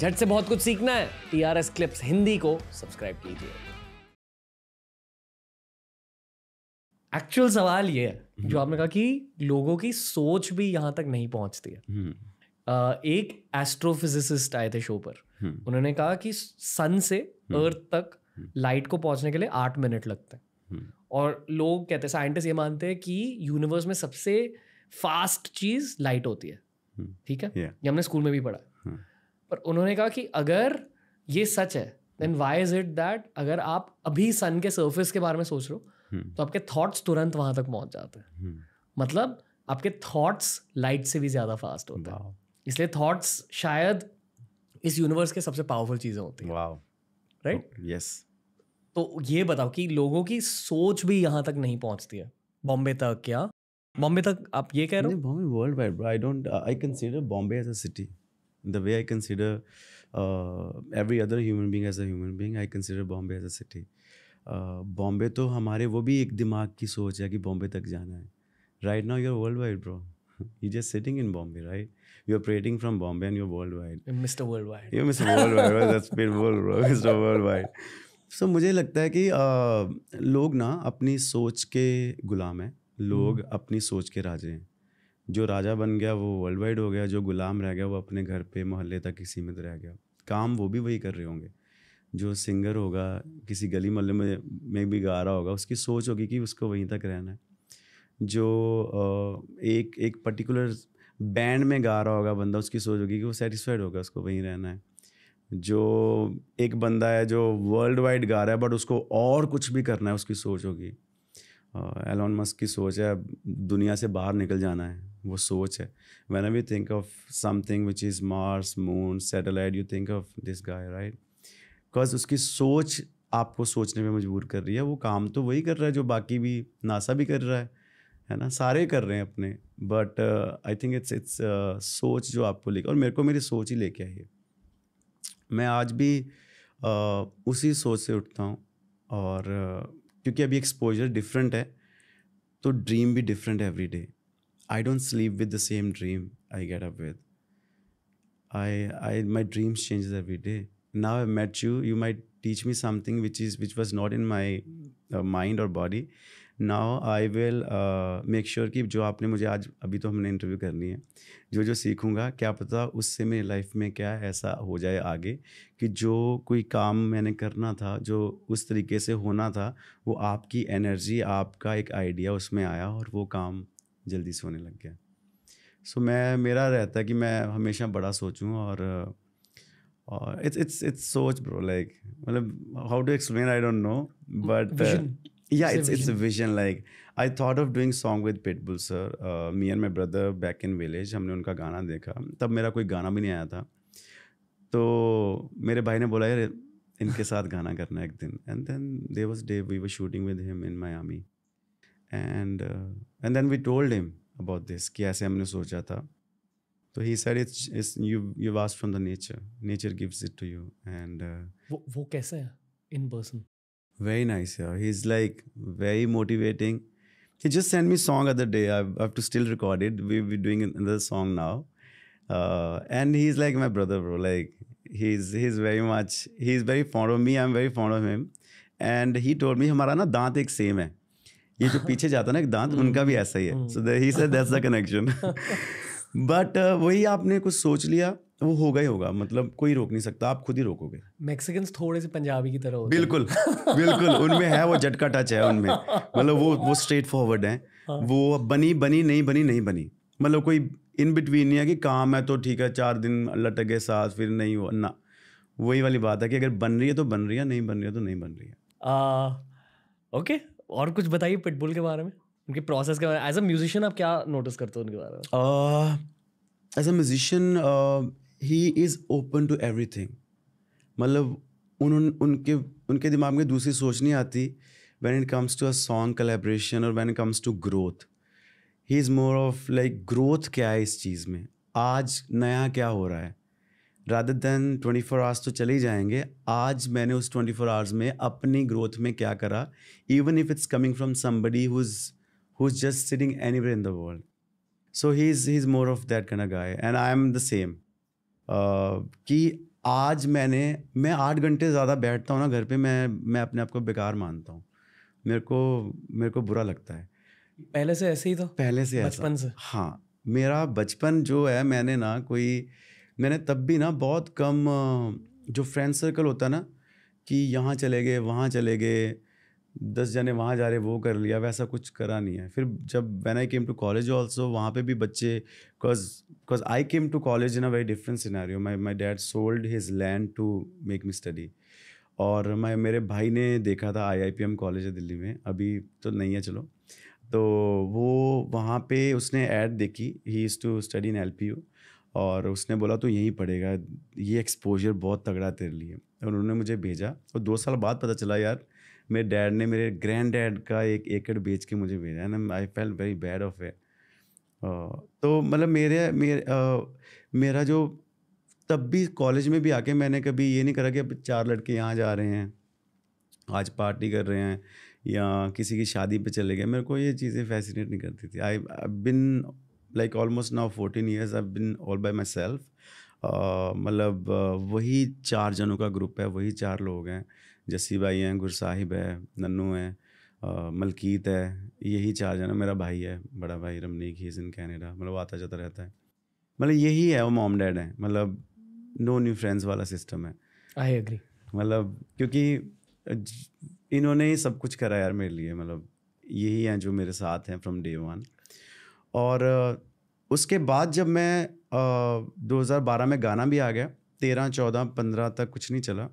झट से बहुत कुछ सीखना है T R S clips Hindi को सब्सक्राइब कीजिए एक्चुअल सवाल ये है हम्म। जो आपने कहा कि लोगों की सोच भी यहां तक नहीं पहुंचती है हम्म। एक एस्ट्रोफिजिसिस्ट आए थे शो पर हम्म। उन्होंने कहा कि सन से अर्थ तक लाइट को पहुंचने के लिए आठ मिनट लगते हैं और लोग कहते हैं साइंटिस्ट ये मानते हैं कि यूनिवर्स में सबसे फास्ट चीज लाइट होती है ठीक है ये हमने स्कूल में भी पढ़ा है पर उन्होंने कहा कि अगर ये सच है then why is it that अगर आप अभी सन के सर्फेस के बारे में सोच रहे हो हम्म। तो आपके थॉट्स तुरंत वहां तक पहुंच जाते हैं हम्म। मतलब आपके थॉट्स लाइट से भी ज़्यादा फास्ट होते हैं इसलिए थॉट्स शायद इस यूनिवर्स के सबसे पावरफुल चीज़ें होती हैं राइट यस तो ये बताओ कि लोगों की सोच भी यहाँ तक नहीं पहुंचती है बॉम्बे तक क्या बॉम्बे तक आप ये कह रहे हो Bombay world wide I don't I consider Bombay as a city the way I consider uh, every other human being as a human being, I consider Bombay as a city. Bombay uh, तो हमारे वो भी एक दिमाग की सोच है कि बॉम्बे तक जाना है right now your world wide bro you just sitting in Bombay right you are operating from Bombay and your world wide mister world wide you mister world wide that's been world bro mister world wide so मुझे लगता है कि uh, लोग ना अपनी सोच के गुलाम हैं लोग hmm. अपनी सोच के राजे हैं जो राजा बन गया वो वर्ल्ड वाइड हो गया जो गुलाम रह गया वो अपने घर पे मोहल्ले तक ही सीमित रह गया काम वो भी वही कर रहे होंगे जो सिंगर होगा किसी गली मोहल्ले में में भी गा रहा होगा उसकी सोच होगी कि उसको वहीं तक रहना है जो एक एक पर्टिकुलर बैंड में गा रहा होगा बंदा उसकी सोच होगी कि वो सेटिस्फाइड होगा उसको वहीं रहना है जो एक बंदा है जो वर्ल्ड वाइड गा रहा है बट उसको और कुछ भी करना है उसकी सोच होगी एलॉन मस्क की सोच है दुनिया से बाहर निकल जाना है वो सोच है when you think of something which is Mars moon satellite you think of this guy right because उसकी सोच आपको सोचने में मजबूर कर रही है वो काम तो वही कर रहा है जो बाकी भी नासा भी कर रहा है है ना सारे कर रहे हैं अपने but I think it's it's सोच जो आपको लेके और मेरे को मेरी सोच ही लेके आई है मैं आज भी uh, उसी सोच से उठता हूँ और uh, क्योंकि अभी एक्सपोजर डिफरेंट है तो ड्रीम भी डिफरेंट है every day I don't sleep with the same dream I get up with. I, I my dreams changes every day. Now I've met you. You might teach me something which is which was not in my uh, mind or body. Now I will make sure कि जो आपने मुझे आज अभी तो हमने interview करनी है जो जो सीखूंगा क्या पता उससे मेरी लाइफ में क्या ऐसा हो जाए आगे कि जो कोई काम मैंने करना था जो उस तरीके से होना था वो आपकी एनर्जी आपका एक आइडिया उसमें आया और वो काम जल्दी सोने लग गया सो so, मैं मेरा रहता है कि मैं हमेशा बड़ा सोचूं और और इट्स इट्स इट्स सोच ब्रो लाइक मतलब how to explain I don't know but yeah it's it's vision like I thought of doing song with Pitbull sir me and my brother back in village हमने उनका गाना देखा तब मेरा कोई गाना भी नहीं आया था तो मेरे भाई ने बोला यार इनके साथ गाना करना एक दिन and then they was day we were shooting with him in Miami And and then we told him about this कि ऐसे हमने सोचा था तो he sir it's it's you you vast from the nature nature gives it to you and वो वो कैसा है in person very nice yeah he's like very motivating he just sent me song other day i have to still record it we'll be doing another song now uh, and he's like my brother bro like he's he's very much he's very fond of me i'm very fond of him and he told me हमारा ना दांत एक same है ये जो पीछे जाता ना एक दांत हम्म। उनका भी ऐसा ही है so he said that's the connection but वही आपने कुछ सोच लिया वो होगा ही होगा मतलब कोई रोक नहीं सकता आप खुद ही रोकोगे मैक्सिकन थोड़े से पंजाबी की तरह होते बिल्कुल बिल्कुल उनमें है वो झटका टच है उनमें मतलब वो वो स्ट्रेट फॉरवर्ड है वो बनी बनी नहीं बनी नहीं बनी मतलब कोई इन बिटवीन नहीं है कि काम है तो ठीक है चार दिन लटक गए साथ फिर नहीं हुआ ना वही वाली बात है कि अगर बन रही है तो बन रही है नहीं बन रही है तो नहीं बन रही है ओके और कुछ बताइए पिटबुल के बारे में उनके प्रोसेस के बारे में एज अ म्यूजिशियन आप क्या नोटिस करते हो उनके बारे में as a musician he is open to everything मतलब उन उनके उनके दिमाग में दूसरी सोच नहीं आती when it comes to a song celebration और when it comes to growth he is more of like growth क्या है इस चीज़ में आज नया क्या हो रहा है रादर देन 24 फोर आवर्स तो चले ही जाएंगे आज मैंने उस 24 फोर आवर्स में अपनी ग्रोथ में क्या करा even if it's coming from somebody who is just sitting any in the world so he is he is more of that can guy and I am the same कि आज मैंने मैं आठ घंटे ज़्यादा बैठता हूँ ना घर पे मैं मैं अपने आप को बेकार मानता हूँ मेरे को मेरे को बुरा लगता है पहले से ऐसे ही था पहले से बचपन से हाँ मेरा बचपन जो है मैंने ना कोई मैंने तब भी ना बहुत कम जो फ्रेंड सर्कल होता ना कि यहाँ चले गए वहाँ चले गए दस जने वहाँ जा रहे वो कर लिया वैसा कुछ करा नहीं है फिर जब when I came to college also वहाँ पे भी बच्चे because because I came to college in a very different scenario my my dad sold his land to make me study और मैं मेरे भाई ने देखा था आईआईपीएम कॉलेज है दिल्ली में अभी तो नहीं है चलो तो वो वहाँ पे उसने ऐड देखी he is to study in L और उसने बोला तो यहीं पड़ेगा ये एक्सपोजर बहुत तगड़ा तेरे लिए और उन्होंने मुझे भेजा और दो साल बाद पता चला यार मेरे डैड ने मेरे ग्रैंड डैड का एक एकड़ बेच के मुझे भेजा and I fell very bad of है तो मतलब मेरे मेरे आ, मेरा जो तब भी कॉलेज में भी आके मैंने कभी ये नहीं करा कि अब चार लड़के यहाँ जा रहे हैं आज पार्टी कर रहे हैं या किसी की शादी पे चले गए मेरे को ये चीज़ें फैसिनेट नहीं करती थी I been like almost now fourteen years I been all by myself मतलब uh, वही चार जनों का ग्रुप है वही चार लोग हैं जस्सी भाई हैं गुरसाहिब है नन्नू है uh, मलकीत है यही चार जन मेरा भाई है बड़ा भाई रमनीक ही इज़ इन कैनेडा मतलब आता जाता रहता है मतलब यही है वो मॉम मतलब डैड है मतलब नो न्यू फ्रेंड्स वाला सिस्टम है आई एग्री मतलब क्योंकि इन्होंने ही सब कुछ करा यार मेरे लिए मतलब यही हैं जो मेरे साथ हैं फ्रॉम डे वन और उसके बाद जब मैं दो हज़ार बारह में गाना भी आ गया तेरह चौदह पंद्रह तक कुछ नहीं चला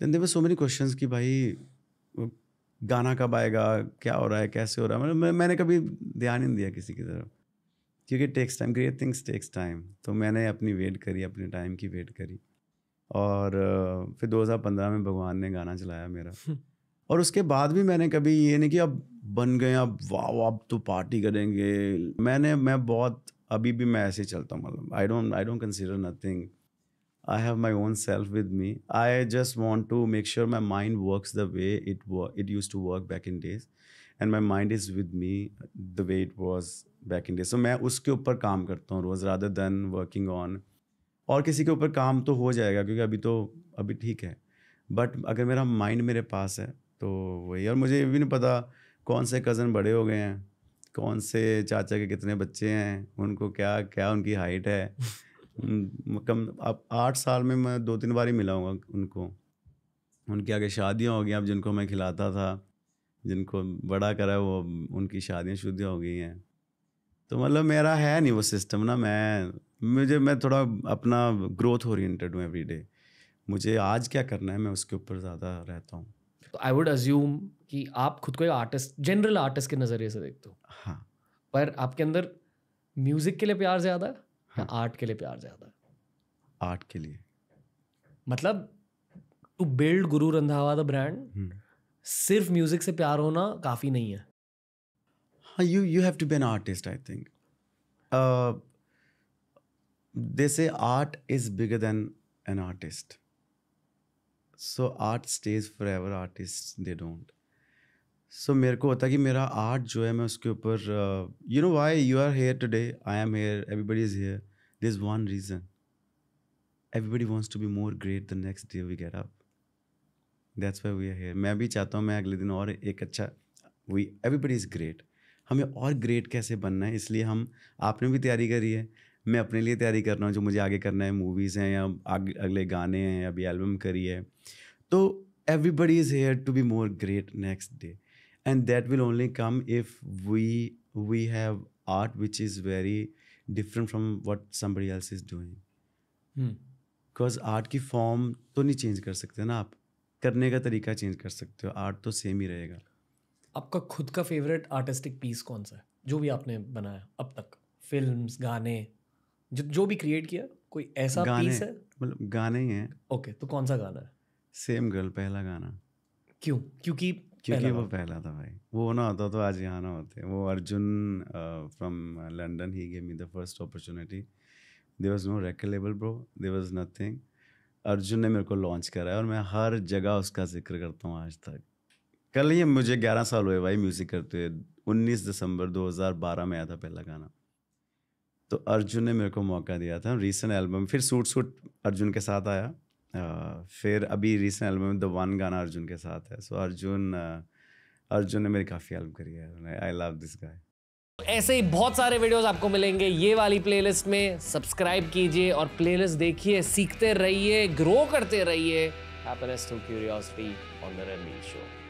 दिन देवर सो मेनी क्वेश्चन कि भाई गाना कब आएगा क्या हो रहा है कैसे हो रहा है मतलब मैंने कभी ध्यान नहीं दिया किसी की तरफ क्योंकि takes time great things takes time तो मैंने अपनी वेट करी अपने टाइम की वेट करी और फिर 2015 में भगवान ने गाना चलाया मेरा और उसके बाद भी मैंने कभी ये नहीं कि अब बन गए अब वाह अब तो पार्टी करेंगे मैंने मैं बहुत अभी भी मैं ऐसे ही चलता हूँ मतलब I don't I don't consider nothing I have my own self with me I just want to make sure my mind work the way it it use to work back in days and my mind is with me the way it was back in days so मैं उसके ऊपर काम करता हूँ रोज rather than working on और किसी के ऊपर काम तो हो जाएगा क्योंकि अभी तो अभी ठीक है बट अगर मेरा माइंड मेरे पास है तो वही और मुझे ये भी नहीं पता कौन से कज़न बड़े हो गए हैं कौन से चाचा के कितने बच्चे हैं उनको क्या क्या उनकी हाइट है कम अब आठ साल में मैं दो तीन बार ही मिला हूँ उनको उनके आगे शादियाँ हो गई अब जिनको मैं खिलाता था जिनको बड़ा करा वो उनकी शादियाँ शुदियाँ हो गई हैं तो मतलब मेरा है नहीं वो सिस्टम ना मैं मुझे मैं थोड़ा अपना ग्रोथ ओरिएंटेड हूँ एवरी डे मुझे आज क्या करना है मैं उसके ऊपर ज़्यादा रहता हूँ तो आई वुड अज्यूम कि आप खुद को एक आर्टिस्ट जनरल आर्टिस्ट के नज़रिए से देखते हो हाँ पर आपके अंदर म्यूज़िक के लिए प्यार ज़्यादा है हाँ. या आर्ट के लिए प्यार ज़्यादा है आर्ट के लिए मतलब to build Guru Randhawa the brand सिर्फ म्यूज़िक से प्यार होना काफ़ी नहीं है हाँ you you have to be an artist I think they say art is bigger than an artist so art stays forever artist they don't so मेरे को होता है कि मेरा आर्ट जो है मैं उसके ऊपर you know why you are here today I am here everybody is here there is one reason everybody wants to be more great the next day we get up that's why we are here मैं भी चाहता हूँ मैं अगले दिन और एक अच्छा वी एवरीबडी इज़ ग्रेट हमें और ग्रेट कैसे बनना है इसलिए हम आपने भी तैयारी करी है मैं अपने लिए तैयारी कर रहा हूँ जो मुझे आगे करना है मूवीज़ हैं या आग, अगले गाने हैं अभी एल्बम करी है तो everybody is here to be more great next day and that will only come if we we have art which is very different from what somebody else is doing because art की form तो नहीं change कर सकते ना आप करने का तरीका चेंज कर सकते हो आर्ट तो सेम ही रहेगा आपका खुद का फेवरेट आर्टिस्टिक पीस कौन सा है जो भी आपने बनाया अब तक फिल्म्स गाने जो जो भी क्रिएट किया कोई ऐसा गाने, पीस है मतलब गाने ही हैं ओके तो कौन सा गाना है सेम गर्ल पहला गाना क्यों क्योंकि क्योंकि वो पहला था भाई वो ना होता तो आज यहाँ ना होते वो Arjun from London he gave me the first opportunity there was no record label bro there was nothing Arjun ने मेरे को लॉन्च करा है और मैं हर जगह उसका जिक्र करता हूँ आज तक कल ये मुझे ग्यारह साल हुए भाई म्यूज़िक करते हुए उन्नीस दिसंबर 2012 में आया था पहला गाना तो अर्जुन ने मेरे को मौका दिया था रिसेंट एल्बम फिर सूट सूट अर्जुन के साथ आया फिर अभी रिसेंट एल्बम में द वन गाना अर्जुन के साथ है सो अर्जुन अर्जुन ने मेरी काफ़ी हेल्प करी है आई लव दिस गाय ऐसे ही बहुत सारे वीडियोस आपको मिलेंगे ये वाली प्लेलिस्ट में सब्सक्राइब कीजिए और प्लेलिस्ट देखिए सीखते रहिए ग्रो करते रहिए happiness through curiosity on the Ranveer show